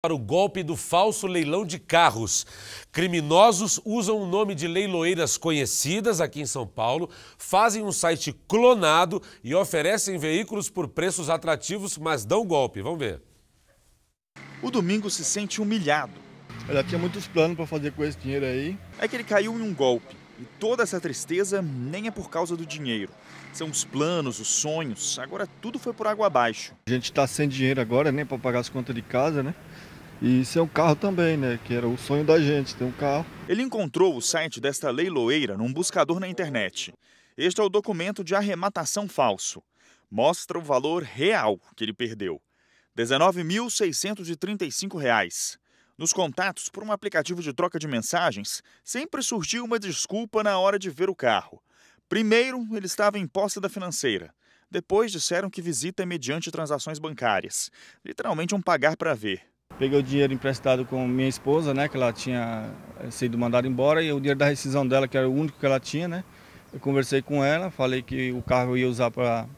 para o golpe do falso leilão de carros. Criminosos usam o nome de leiloeiras conhecidas aqui em São Paulo, fazem um site clonado e oferecem veículos por preços atrativos, mas dão golpe. Vamos ver. O Domingo se sente humilhado. Ele tinha é muitos planos para fazer com esse dinheiro aí. É que ele caiu em um golpe. E toda essa tristeza nem é por causa do dinheiro. São os planos, os sonhos. Agora tudo foi por água abaixo. A gente está sem dinheiro agora, nem né, para pagar as contas de casa, né? E sem é um carro também, né? Que era o sonho da gente, ter um carro. Ele encontrou o site desta leiloeira num buscador na internet. Este é o documento de arrematação falso. Mostra o valor real que ele perdeu. R$ 19.635. Nos contatos por um aplicativo de troca de mensagens, sempre surgiu uma desculpa na hora de ver o carro. Primeiro, ele estava em posse da financeira. Depois disseram que visita é mediante transações bancárias. Literalmente um pagar para ver. Peguei o dinheiro emprestado com minha esposa, né, que ela tinha eh, sido mandada embora, e o dinheiro da rescisão dela, que era o único que ela tinha, né. Eu conversei com ela, falei que o carro eu ia usar para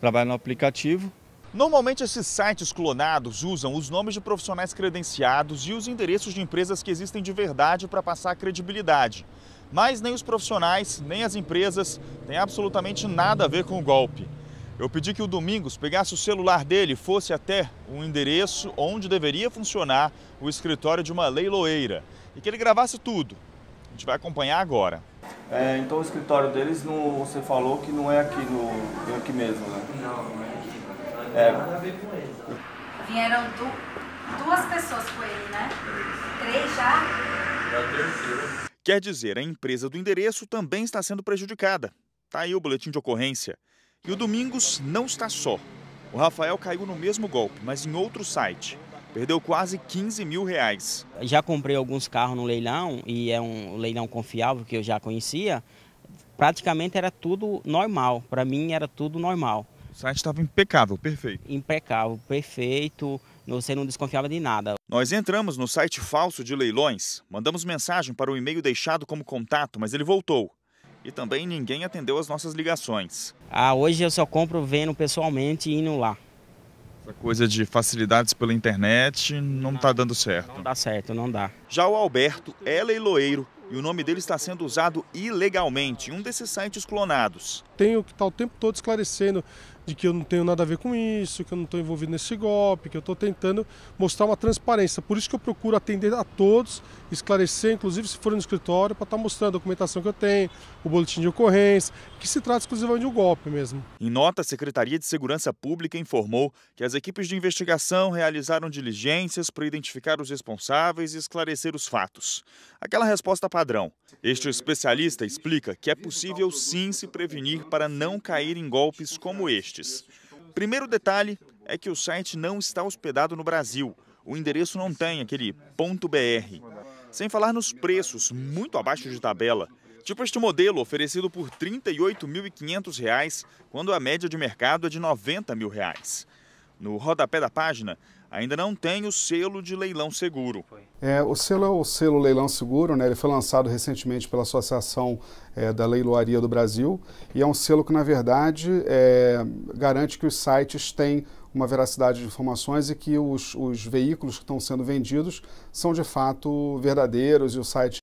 trabalhar no aplicativo. Normalmente, esses sites clonados usam os nomes de profissionais credenciados e os endereços de empresas que existem de verdade para passar credibilidade. Mas nem os profissionais, nem as empresas têm absolutamente nada a ver com o golpe. Eu pedi que o Domingos pegasse o celular dele e fosse até o endereço onde deveria funcionar o escritório de uma leiloeira e que ele gravasse tudo. A gente vai acompanhar agora. É, então o escritório deles, não, você falou que não é aqui, no, é aqui mesmo, né? Não, não é é. Vieram du duas pessoas com ele, né? Três já? Quer dizer, a empresa do endereço também está sendo prejudicada. Tá aí o boletim de ocorrência. E o Domingos não está só. O Rafael caiu no mesmo golpe, mas em outro site. Perdeu quase 15 mil reais. Já comprei alguns carros no leilão, e é um leilão confiável que eu já conhecia. Praticamente era tudo normal. Para mim era tudo normal. O site estava impecável, perfeito. Impecável, perfeito. Você não desconfiava de nada. Nós entramos no site falso de leilões, mandamos mensagem para o e-mail deixado como contato, mas ele voltou. E também ninguém atendeu as nossas ligações. Ah, hoje eu só compro vendo pessoalmente e indo lá. Essa coisa de facilidades pela internet não está dando certo. Não dá certo, não dá. Já o Alberto é leiloeiro e o nome dele está sendo usado ilegalmente em um desses sites clonados. Tenho que estar tá o tempo todo esclarecendo de que eu não tenho nada a ver com isso, que eu não estou envolvido nesse golpe, que eu estou tentando mostrar uma transparência. Por isso que eu procuro atender a todos, esclarecer, inclusive se for no escritório, para estar tá mostrando a documentação que eu tenho, o boletim de ocorrência, que se trata exclusivamente de um golpe mesmo. Em nota, a Secretaria de Segurança Pública informou que as equipes de investigação realizaram diligências para identificar os responsáveis e esclarecer os fatos. Aquela resposta padrão. Este especialista explica que é possível sim se prevenir para não cair em golpes como este. Primeiro detalhe é que o site não está hospedado no Brasil. O endereço não tem aquele .br. Sem falar nos preços, muito abaixo de tabela. Tipo este modelo, oferecido por R$ 38.500, quando a média de mercado é de R$ 90 mil. Reais no rodapé da página, ainda não tem o selo de leilão seguro. É, o selo é o selo leilão seguro, né? Ele foi lançado recentemente pela Associação é, da Leiloaria do Brasil e é um selo que, na verdade, é, garante que os sites têm uma veracidade de informações e que os, os veículos que estão sendo vendidos são de fato verdadeiros e o site